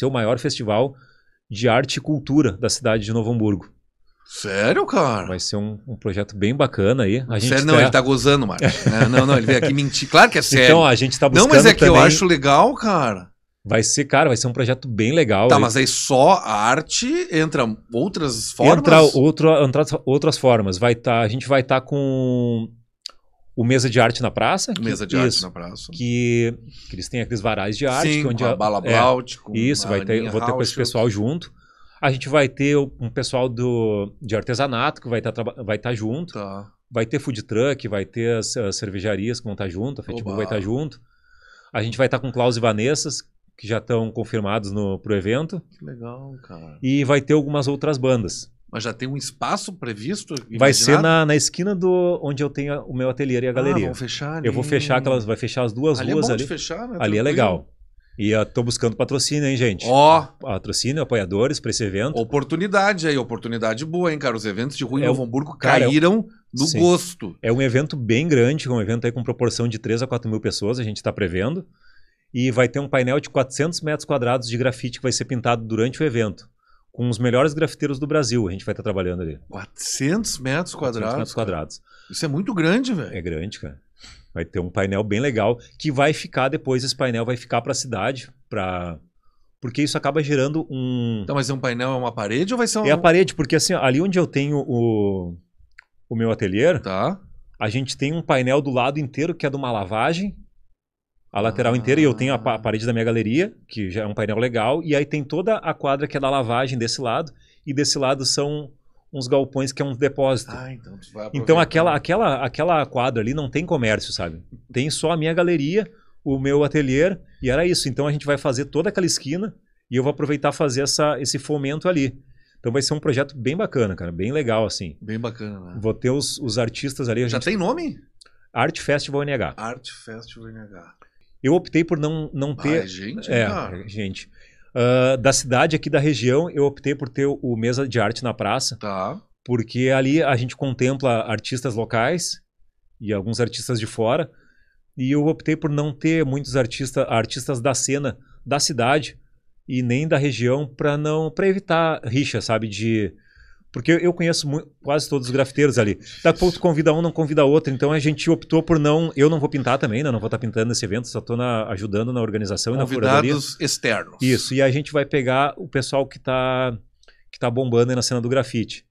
ser o maior festival de arte e cultura da cidade de Novo Hamburgo. Sério, cara? Vai ser um, um projeto bem bacana aí. A sério, não, tá... ele tá gozando, Marcos. não, não, ele veio aqui mentir. Claro que é sério. Então, a gente tá buscando Não, mas é que também... eu acho legal, cara. Vai ser, cara, vai ser um projeto bem legal. Tá, aí. mas aí só a arte entra outras formas? Entra, outra, entra outras formas. Vai tá, a gente vai estar tá com o Mesa de Arte na Praça. Mesa de Arte na Praça. Que, que, eles têm aqueles varais de arte. Sim, que é onde com a Bala é, Blaut, Isso, vai ter, vou ter com esse pessoal junto. A gente vai ter um pessoal do, de artesanato que vai estar tá, vai tá junto. Tá. Vai ter food truck, vai ter as, as cervejarias que vão estar tá junto, a Fetibu vai estar tá junto. A gente vai estar tá com Klaus e Vanessas, que já estão confirmados no, o evento. Que legal, cara. E vai ter algumas outras bandas. Mas já tem um espaço previsto? Imaginado? Vai ser na, na esquina do onde eu tenho o meu ateliê e a ah, galeria. Ah, vão fechar ali. Eu vou fechar aquelas, vai fechar as duas ali é ruas é bom ali. fechar, né? Ali é legal. E estou ah, buscando patrocínio, hein, gente? Ó. Oh. Patrocínio, apoiadores para esse evento. Oportunidade aí, oportunidade boa, hein, cara? Os eventos de rua é, Novo Hamburgo cara, é caíram no sim. gosto. É um evento bem grande, um evento aí com proporção de 3 a 4 mil pessoas, a gente está prevendo. E vai ter um painel de 400 metros quadrados de grafite que vai ser pintado durante o evento com os melhores grafiteiros do Brasil. A gente vai estar trabalhando ali. 400 metros quadrados. 400 metros quadrados. Cara. Isso é muito grande, velho. É grande, cara. Vai ter um painel bem legal que vai ficar depois. Esse painel vai ficar para a cidade, para porque isso acaba gerando um. Então, mas é um painel, é uma parede ou vai ser um. É a parede, porque assim, ali onde eu tenho o, o meu ateliê, tá. a gente tem um painel do lado inteiro que é de uma lavagem a lateral ah. inteira, e eu tenho a, a, parede da minha galeria, que já é um painel legal, e aí tem toda a quadra que é da lavagem desse lado, e desse lado são uns galpões que é um depósito. Ah, então, então aquela, aquela, aquela quadra ali não tem comércio, sabe? Tem só a minha galeria, o meu ateliê, e era isso. Então a gente vai fazer toda aquela esquina e eu vou aproveitar fazer essa, esse fomento ali. Então vai ser um projeto bem bacana, cara, bem legal assim. Bem bacana. Né? Vou ter os, os artistas ali. Já gente... tem nome? Art Festival NH. Art Festival NH. Eu optei por não, não ter. Ai, gente, é, cara. gente. Uh, da cidade aqui da região, eu optei por ter o Mesa de Arte na Praça. Tá. Porque ali a gente contempla artistas locais e alguns artistas de fora. E eu optei por não ter muitos artistas artistas da cena da cidade e nem da região para não para evitar rixa, sabe? De porque eu conheço quase todos os grafiteiros ali. Daqui a pouco tu convida um, não convida outro. Então a gente optou por não. Eu não vou pintar também, né? Não vou estar tá pintando nesse evento, só estou ajudando na organização Convidados e na curadoria. Convidados externos. Isso. E a gente vai pegar o pessoal que está que tá bombando aí na cena do grafite.